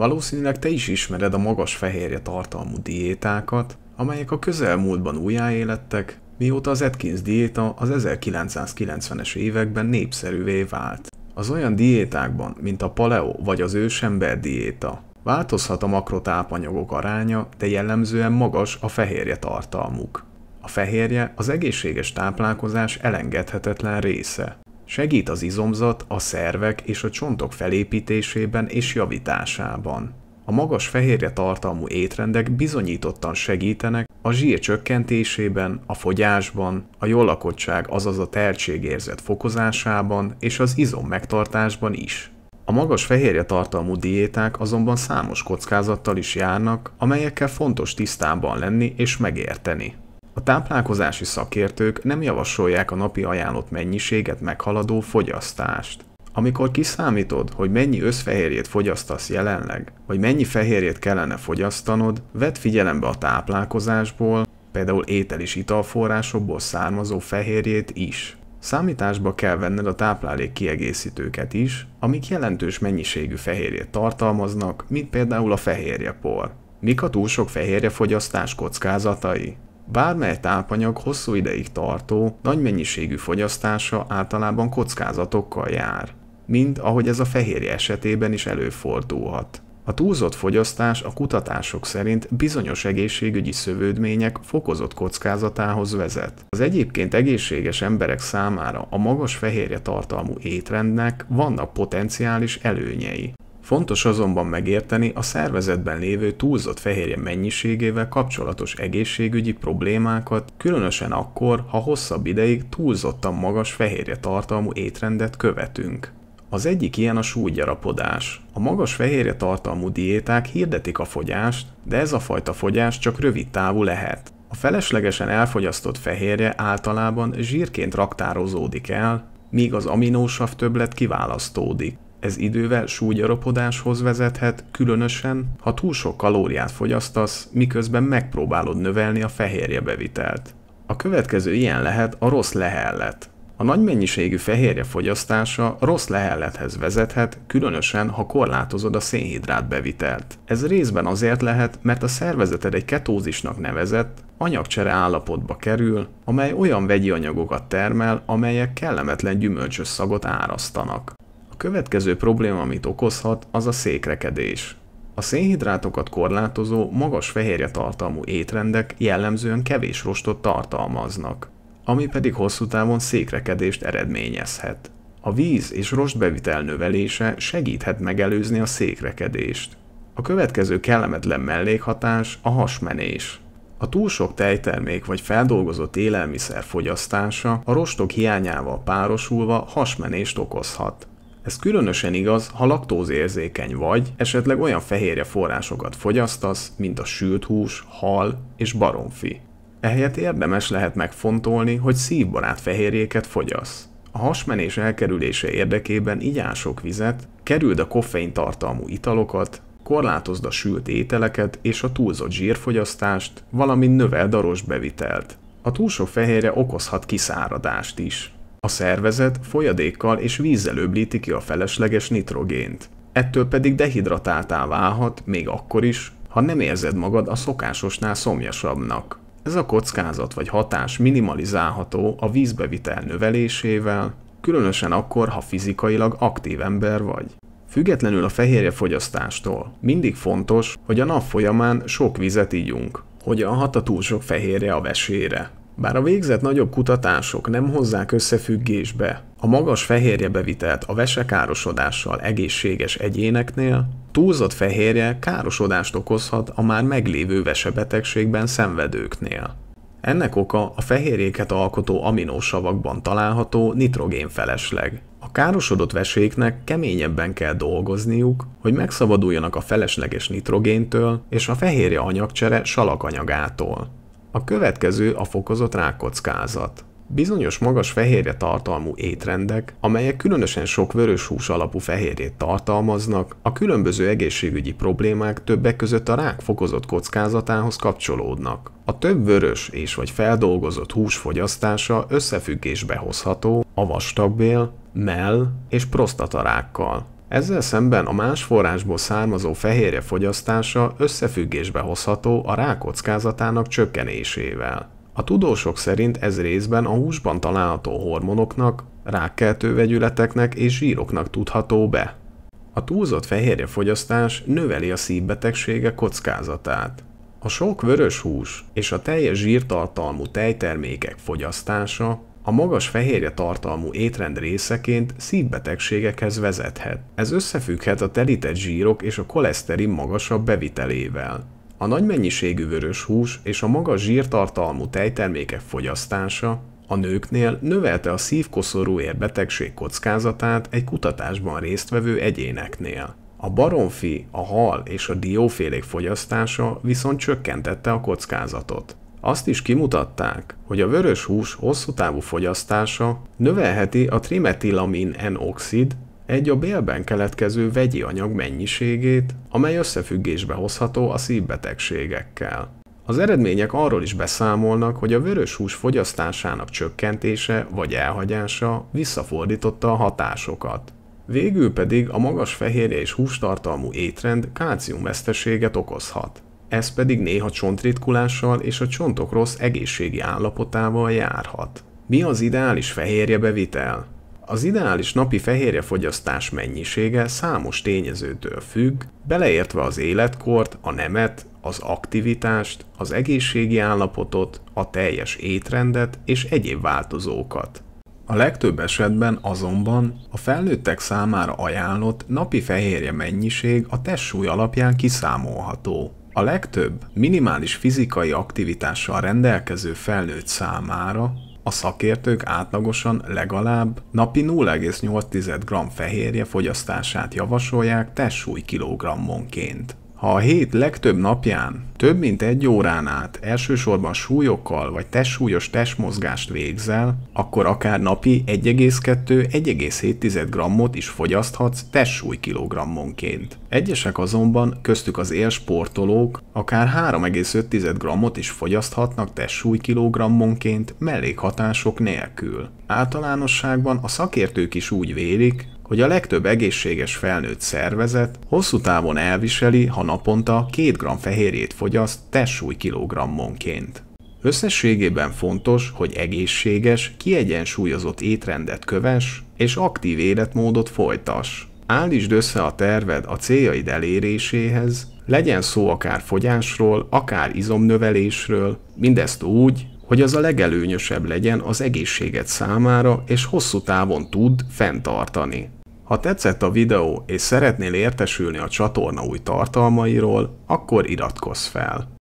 Valószínűleg te is ismered a magas fehérje tartalmú diétákat, amelyek a közelmúltban újjáélettek, mióta az Atkins diéta az 1990-es években népszerűvé vált. Az olyan diétákban, mint a paleo vagy az ősember diéta, változhat a makrotápanyagok aránya, de jellemzően magas a fehérje tartalmuk. A fehérje az egészséges táplálkozás elengedhetetlen része. Segít az izomzat, a szervek és a csontok felépítésében és javításában. A magas fehérje tartalmú étrendek bizonyítottan segítenek a zsír csökkentésében, a fogyásban, a jól lakottság, azaz a tertségérzet fokozásában és az izom megtartásban is. A magas fehérje tartalmú diéták azonban számos kockázattal is járnak, amelyekkel fontos tisztában lenni és megérteni. A táplálkozási szakértők nem javasolják a napi ajánlott mennyiséget meghaladó fogyasztást. Amikor kiszámítod, hogy mennyi összfehérjét fogyasztasz jelenleg, vagy mennyi fehérjét kellene fogyasztanod, vedd figyelembe a táplálkozásból, például étel és italforrásokból származó fehérjét is. Számításba kell venned a táplálék kiegészítőket is, amik jelentős mennyiségű fehérjét tartalmaznak, mint például a fehérjepor. Mik a túl sok fehérjefogyasztás kockázatai? Bármely tápanyag hosszú ideig tartó, nagy mennyiségű fogyasztása általában kockázatokkal jár, mind ahogy ez a fehérje esetében is előfordulhat. A túlzott fogyasztás a kutatások szerint bizonyos egészségügyi szövődmények fokozott kockázatához vezet. Az egyébként egészséges emberek számára a magas fehérje tartalmú étrendnek vannak potenciális előnyei. Fontos azonban megérteni a szervezetben lévő túlzott fehérje mennyiségével kapcsolatos egészségügyi problémákat, különösen akkor, ha hosszabb ideig túlzottan magas fehérje tartalmú étrendet követünk. Az egyik ilyen a súlygyarapodás. A magas fehérje tartalmú diéták hirdetik a fogyást, de ez a fajta fogyás csak rövid távú lehet. A feleslegesen elfogyasztott fehérje általában zsírként raktározódik el, míg az aminósav többlet kiválasztódik. Ez idővel súlyaropodáshoz vezethet, különösen, ha túl sok kalóriát fogyasztasz, miközben megpróbálod növelni a fehérje bevitelt. A következő ilyen lehet a rossz lehellet. A nagy mennyiségű fehérje fogyasztása rossz lehellethez vezethet, különösen ha korlátozod a szénhidrát bevitelt. Ez részben azért lehet, mert a szervezeted egy ketózisnak nevezett, anyagcsere állapotba kerül, amely olyan vegyi anyagokat termel, amelyek kellemetlen gyümölcsös szagot árasztanak következő probléma, amit okozhat, az a székrekedés. A szénhidrátokat korlátozó, magas fehérje tartalmú étrendek jellemzően kevés rostot tartalmaznak, ami pedig hosszú távon székrekedést eredményezhet. A víz és rostbevitel növelése segíthet megelőzni a székrekedést. A következő kellemetlen mellékhatás a hasmenés. A túl sok tejtermék vagy feldolgozott élelmiszer fogyasztása a rostok hiányával párosulva hasmenést okozhat. Ez különösen igaz, ha laktózérzékeny vagy, esetleg olyan fehérje forrásokat fogyasztasz, mint a sült hús, hal és baromfi. Ehelyett érdemes lehet megfontolni, hogy szívbarát fehérjéket fogyasz. A hasmenés elkerülése érdekében igyál sok vizet, kerüld a koffein tartalmú italokat, korlátozd a sült ételeket és a túlzott zsírfogyasztást, valamint növeld a rostbevitelt. A túl sok fehérje okozhat kiszáradást is. A szervezet folyadékkal és vízzel öblíti ki a felesleges nitrogént. Ettől pedig dehidratáltá válhat, még akkor is, ha nem érzed magad a szokásosnál szomjasabbnak. Ez a kockázat vagy hatás minimalizálható a vízbevitel növelésével, különösen akkor, ha fizikailag aktív ember vagy. Függetlenül a fehérje fogyasztástól, mindig fontos, hogy a nap folyamán sok vizet ígyunk, hogyan hat a túl sok fehérje a vesére. Bár a végzett nagyobb kutatások nem hozzák összefüggésbe a magas fehérje bevitelt a vesekárosodással egészséges egyéneknél, túlzott fehérje károsodást okozhat a már meglévő vesebetegségben szenvedőknél. Ennek oka a fehérjéket alkotó aminósavakban található nitrogénfelesleg. A károsodott veséknek keményebben kell dolgozniuk, hogy megszabaduljanak a felesleges nitrogéntől és a fehérje anyagcsere salakanyagától. A következő a fokozott rákockázat. Bizonyos magas fehérje tartalmú étrendek, amelyek különösen sok vörös hús alapú fehérjét tartalmaznak, a különböző egészségügyi problémák többek között a rák fokozott kockázatához kapcsolódnak. A több vörös és vagy feldolgozott hús fogyasztása összefüggésbe hozható a vastagbél, mell és prostatarákkal. Ezzel szemben a más forrásból származó fehérje fogyasztása összefüggésbe hozható a rák kockázatának csökkenésével. A tudósok szerint ez részben a húsban található hormonoknak, rákkeltő vegyületeknek és zsíroknak tudható be. A túlzott fehérjefogyasztás növeli a szívbetegségek kockázatát. A sok vörös hús és a teljes zsírtartalmú tejtermékek fogyasztása a magas fehérje tartalmú étrend részeként szívbetegségekhez vezethet. Ez összefügghet a telített zsírok és a koleszterin magasabb bevitelével. A nagy mennyiségű vörös hús és a magas zsírtartalmú tejtermékek fogyasztása a nőknél növelte a szívkoszorúért betegség kockázatát egy kutatásban résztvevő egyéneknél. A baromfi, a hal és a diófélék fogyasztása viszont csökkentette a kockázatot. Azt is kimutatták, hogy a vörös hús hosszú távú fogyasztása növelheti a trimetilamin N-oxid, egy a bélben keletkező vegyi anyag mennyiségét, amely összefüggésbe hozható a szívbetegségekkel. Az eredmények arról is beszámolnak, hogy a vörös hús fogyasztásának csökkentése vagy elhagyása visszafordította a hatásokat. Végül pedig a magas fehérje és hústartalmú étrend kálciumveszteséget okozhat ez pedig néha csontritkulással és a csontok rossz egészségi állapotával járhat. Mi az ideális fehérje bevitel? Az ideális napi fehérjefogyasztás mennyisége számos tényezőtől függ, beleértve az életkort, a nemet, az aktivitást, az egészségi állapotot, a teljes étrendet és egyéb változókat. A legtöbb esetben azonban a felnőttek számára ajánlott napi fehérje mennyiség a testsúly alapján kiszámolható. A legtöbb minimális fizikai aktivitással rendelkező felnőtt számára a szakértők átlagosan legalább napi 0,8 g fehérje fogyasztását javasolják testsúly kilogrammonként. Ha a hét legtöbb napján több mint egy órán át elsősorban súlyokkal vagy testsúlyos testmozgást végzel, akkor akár napi 1,2-1,7 g-ot is fogyaszthatsz testsúly kilogrammonként. Egyesek azonban, köztük az élsportolók, akár 3,5 g-ot is fogyaszthatnak testsúly kilogrammonként mellékhatások nélkül. Általánosságban a szakértők is úgy vélik, hogy a legtöbb egészséges felnőtt szervezet hosszú távon elviseli, ha naponta 2 g fehérjét fogyaszt testsúly kilogrammonként. Összességében fontos, hogy egészséges, kiegyensúlyozott étrendet köves és aktív életmódot folytas. Állítsd össze a terved a céljaid eléréséhez, legyen szó akár fogyásról, akár izomnövelésről, mindezt úgy, hogy az a legelőnyösebb legyen az egészséged számára, és hosszú távon tud fenntartani. Ha tetszett a videó és szeretnél értesülni a csatorna új tartalmairól, akkor iratkozz fel!